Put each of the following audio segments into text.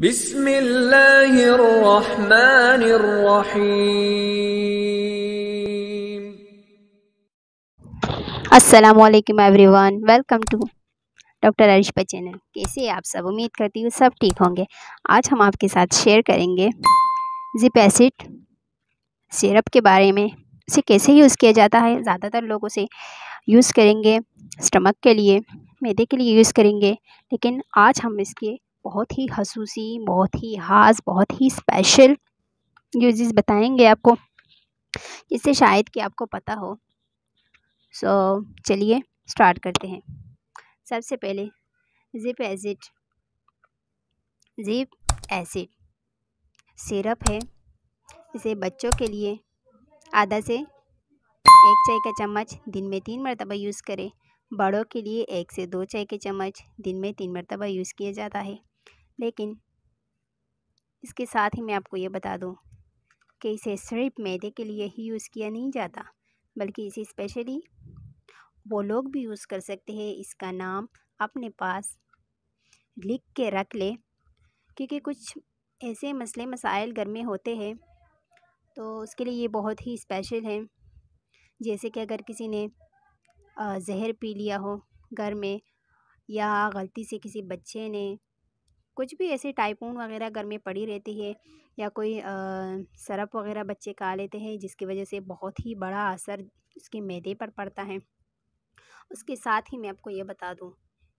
बिस्मिल्लाहिर्रहमानिर्रहीम अस्सलाम वालेकुम welcome to doctor Arishpa channel कैसे आप सब उम्मीद करती हूँ सब ठीक होंगे आज हम आपके साथ शेयर करेंगे जिप एसिड सिरप के बारे में उसे कैसे यूज़ किया जाता है ज़्यादातर लोग उसे यूज़ करेंगे स्टमक के लिए मैदे के लिए यूज़ करेंगे लेकिन आज हम इसके बहुत ही खसूसी बहुत ही ख़ास बहुत ही स्पेशल यूजेस बताएंगे आपको जिससे शायद कि आपको पता हो सो so, चलिए स्टार्ट करते हैं सबसे पहले zip acid zip acid syrup है इसे बच्चों के लिए आधा से एक चाय का चम्मच दिन में तीन मरतबा यूज़ करें बड़ों के लिए एक से दो चाय के चम्मच दिन में तीन मरतबा यूज़ किया जाता है लेकिन इसके साथ ही मैं आपको ये बता दूँ कि इसे सिर्फ मैदे के लिए ही यूज़ किया नहीं जाता बल्कि इसे स्पेशली वो लोग भी यूज़ कर सकते हैं इसका नाम अपने पास लिख के रख ले क्योंकि कुछ ऐसे मसले मसाइल घर में होते हैं तो उसके लिए ये बहुत ही स्पेशल है जैसे कि अगर किसी ने जहर पी लिया हो घर में या गलती से किसी बच्चे ने कुछ भी ऐसे टाइपून वगैरह घर में पड़ी रहती है या कोई सरप वगैरह बच्चे खा लेते हैं जिसकी वजह से बहुत ही बड़ा असर उसके मैदे पर पड़ता है उसके साथ ही मैं आपको ये बता दूँ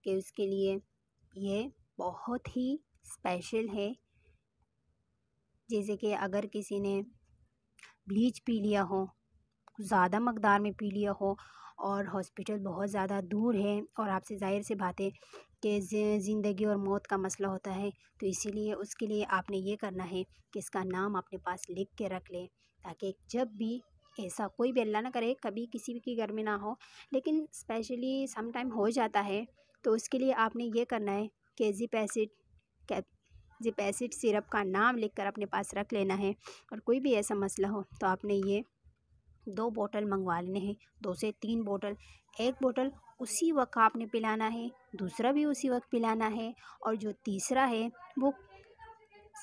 कि उसके लिए ये बहुत ही स्पेशल है जैसे कि अगर किसी ने ब्लीच पी लिया हो ज़्यादा मकदार में पी लिया हो और हॉस्पिटल बहुत ज़्यादा दूर है और आपसे ज़ाहिर सी बात है कि ज़िंदगी और मौत का मसला होता है तो इसीलिए उसके लिए आपने ये करना है कि इसका नाम अपने पास लिख के रख लें ताकि जब भी ऐसा कोई भी अल्लाह ना करे कभी किसी भी की घर में ना हो लेकिन स्पेशली समटाइम हो जाता है तो उसके लिए आपने ये करना है कि जीपैसिड कै जिपेसिड सिरप का नाम लिखकर अपने पास रख लेना है और कोई भी ऐसा मसला हो तो आपने ये दो बोटल मंगवा लेने हैं दो से तीन बोटल एक बोटल उसी वक्त आपने पिलाना है दूसरा भी उसी वक्त पिलाना है और जो तीसरा है वो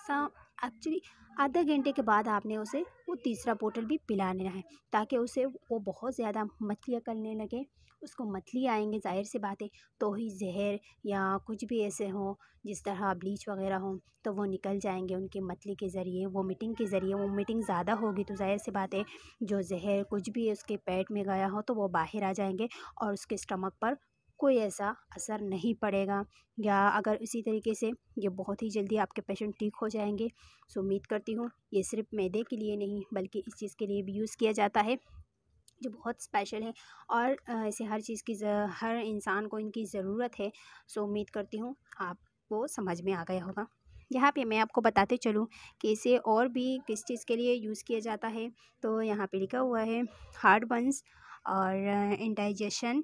सा एक्चुअली आधे घंटे के बाद आपने उसे वो तीसरा पोटल भी पिला लेना है ताकि उसे वो बहुत ज़्यादा मछलियाँ करने लगे उसको मछली आएंगे ज़ाहिर सी बातें तो ही जहर या कुछ भी ऐसे हो जिस तरह ब्लीच वगैरह हो तो वो निकल जाएंगे उनके मछली के ज़रिए वो मीटिंग के ज़रिए वो मीटिंग ज़्यादा होगी तो ज़ाहिर सी बातें जो जहर कुछ भी उसके पेट में गया हो तो वो बाहर आ जाएंगे और उसके स्टमक पर कोई ऐसा असर नहीं पड़ेगा या अगर इसी तरीके से ये बहुत ही जल्दी आपके पेशेंट ठीक हो जाएंगे सो उम्मीद करती हूँ ये सिर्फ मैदे के लिए नहीं बल्कि इस चीज़ के लिए भी यूज़ किया जाता है जो बहुत स्पेशल है और इसे हर चीज़ की हर इंसान को इनकी ज़रूरत है सो उम्मीद करती हूँ आपको समझ में आ गया होगा यहाँ पे मैं आपको बताते चलूँ कि इसे और भी किस चीज़ के लिए यूज़ किया जाता है तो यहाँ पे लिखा हुआ है हार्ट बंस और इंडाइजेशन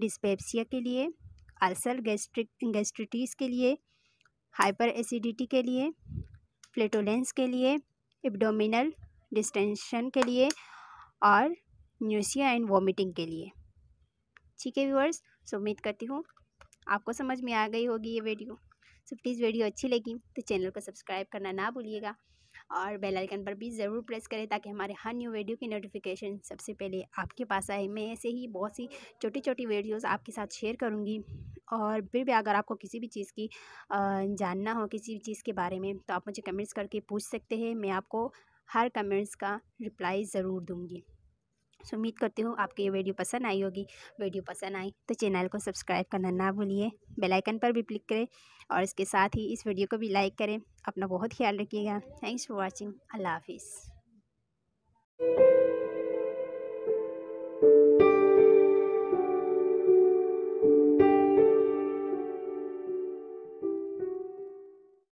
डिस्पेप्सिया के लिए अल्सर गैस्ट्रिक गैस्ट्रिटिस के लिए हाइपर एसिडिटी के लिए फ्लेटोलेंस के लिए एब्डोमिनल डिस्टेंशन के लिए और न्यूसिया एंड वॉमिटिंग के लिए ठीक है व्यूअर्स सो उम्मीद करती हूँ आपको समझ में आ गई होगी ये वीडियो सो प्लीज़ वीडियो अच्छी लगी तो चैनल को सब्सक्राइब करना ना भूलिएगा और बेल आइकन पर भी ज़रूर प्रेस करें ताकि हमारे हर न्यू वीडियो की नोटिफिकेशन सबसे पहले आपके पास आए मैं ऐसे ही बहुत सी छोटी छोटी वीडियोस आपके साथ शेयर करूँगी और फिर भी अगर आपको किसी भी चीज़ की जानना हो किसी भी चीज़ के बारे में तो आप मुझे कमेंट्स करके पूछ सकते हैं मैं आपको हर कमेंट्स का रिप्लाई ज़रूर दूँगी फ्रेंड्स उम्मीद करती हूँ आपको ये वीडियो पसंद आई होगी वीडियो पसंद आई तो चैनल को सब्सक्राइब करना ना भूलिए बेलाइकन पर भी क्लिक करें और इसके साथ ही इस वीडियो को भी लाइक करें अपना बहुत ख्याल रखिएगा थैंक्स फॉर वॉचिंग अल्लाह हाफिज़